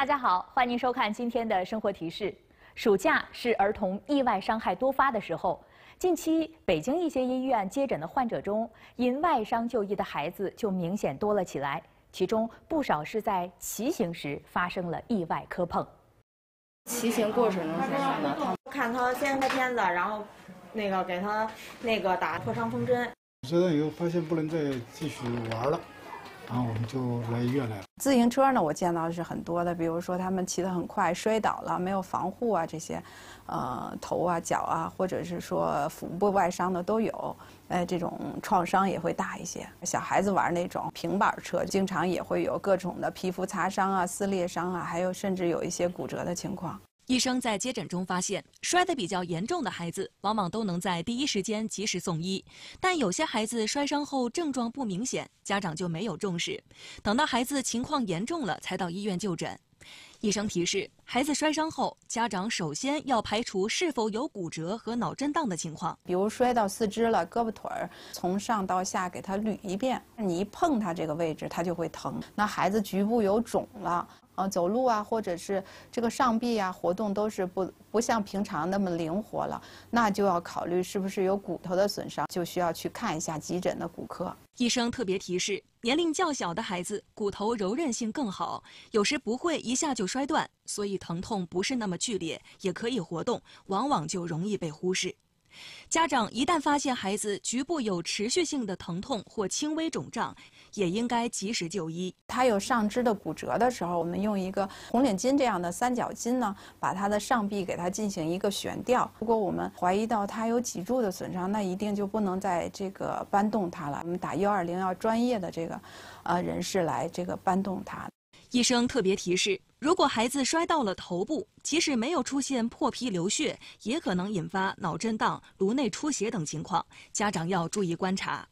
大家好，欢迎您收看今天的《生活提示》。暑假是儿童意外伤害多发的时候。近期，北京一些医院接诊的患者中，因外伤就医的孩子就明显多了起来，其中不少是在骑行时发生了意外磕碰。骑行过程中发生的。看他先拍片子，然后那个给他那个打破伤风针。现在又发现不能再继续玩了。然后我们就来医院来。自行车呢，我见到是很多的，比如说他们骑得很快，摔倒了没有防护啊，这些，呃，头啊、脚啊，或者是说腹部外伤的都有，哎，这种创伤也会大一些。小孩子玩那种平板车，经常也会有各种的皮肤擦伤啊、撕裂伤啊，还有甚至有一些骨折的情况。医生在接诊中发现，摔得比较严重的孩子往往都能在第一时间及时送医，但有些孩子摔伤后症状不明显，家长就没有重视，等到孩子情况严重了才到医院就诊。医生提示，孩子摔伤后，家长首先要排除是否有骨折和脑震荡的情况，比如摔到四肢了，胳膊腿儿从上到下给他捋一遍，你一碰他这个位置，他就会疼。那孩子局部有肿了。呃，走路啊，或者是这个上臂啊，活动都是不不像平常那么灵活了，那就要考虑是不是有骨头的损伤，就需要去看一下急诊的骨科医生。特别提示：年龄较小的孩子，骨头柔韧性更好，有时不会一下就摔断，所以疼痛不是那么剧烈，也可以活动，往往就容易被忽视。家长一旦发现孩子局部有持续性的疼痛或轻微肿胀，也应该及时就医。他有上肢的骨折的时候，我们用一个红领巾这样的三角巾呢，把他的上臂给他进行一个悬吊。如果我们怀疑到他有脊柱的损伤，那一定就不能再这个搬动他了。我们打幺二零，要专业的这个，呃，人士来这个搬动他。医生特别提示：如果孩子摔到了头部，即使没有出现破皮流血，也可能引发脑震荡、颅内出血等情况，家长要注意观察。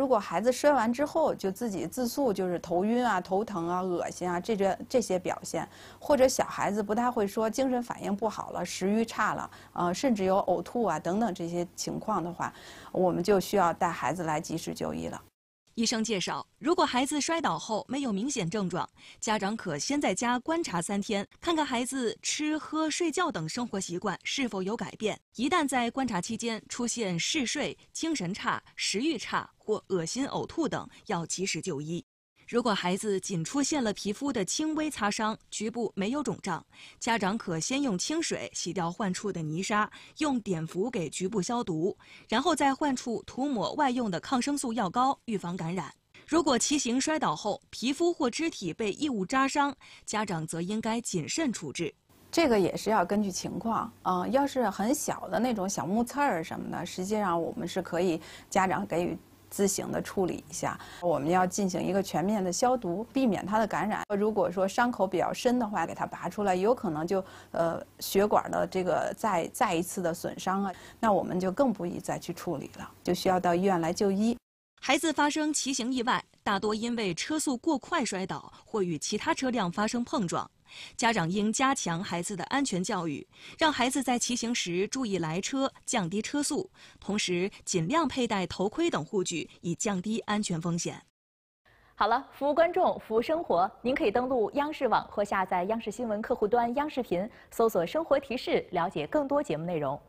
如果孩子摔完之后就自己自诉就是头晕啊、头疼啊、恶心啊，这这这些表现，或者小孩子不太会说精神反应不好了、食欲差了，呃，甚至有呕吐啊等等这些情况的话，我们就需要带孩子来及时就医了。医生介绍，如果孩子摔倒后没有明显症状，家长可先在家观察三天，看看孩子吃喝、睡觉等生活习惯是否有改变。一旦在观察期间出现嗜睡、精神差、食欲差或恶心、呕吐等，要及时就医。如果孩子仅出现了皮肤的轻微擦伤，局部没有肿胀，家长可先用清水洗掉患处的泥沙，用碘伏给局部消毒，然后在患处涂抹外用的抗生素药膏，预防感染。如果骑行摔倒后，皮肤或肢体被异物扎伤，家长则应该谨慎处置。这个也是要根据情况啊，要是很小的那种小木刺儿什么的，实际上我们是可以家长给予。自行的处理一下，我们要进行一个全面的消毒，避免它的感染。如果说伤口比较深的话，给它拔出来，有可能就呃血管的这个再再一次的损伤啊，那我们就更不宜再去处理了，就需要到医院来就医。孩子发生骑行意外，大多因为车速过快摔倒或与其他车辆发生碰撞。家长应加强孩子的安全教育，让孩子在骑行时注意来车，降低车速，同时尽量佩戴头盔等护具，以降低安全风险。好了，服务观众，服务生活，您可以登录央视网或下载央视新闻客户端“央视频”，搜索“生活提示”，了解更多节目内容。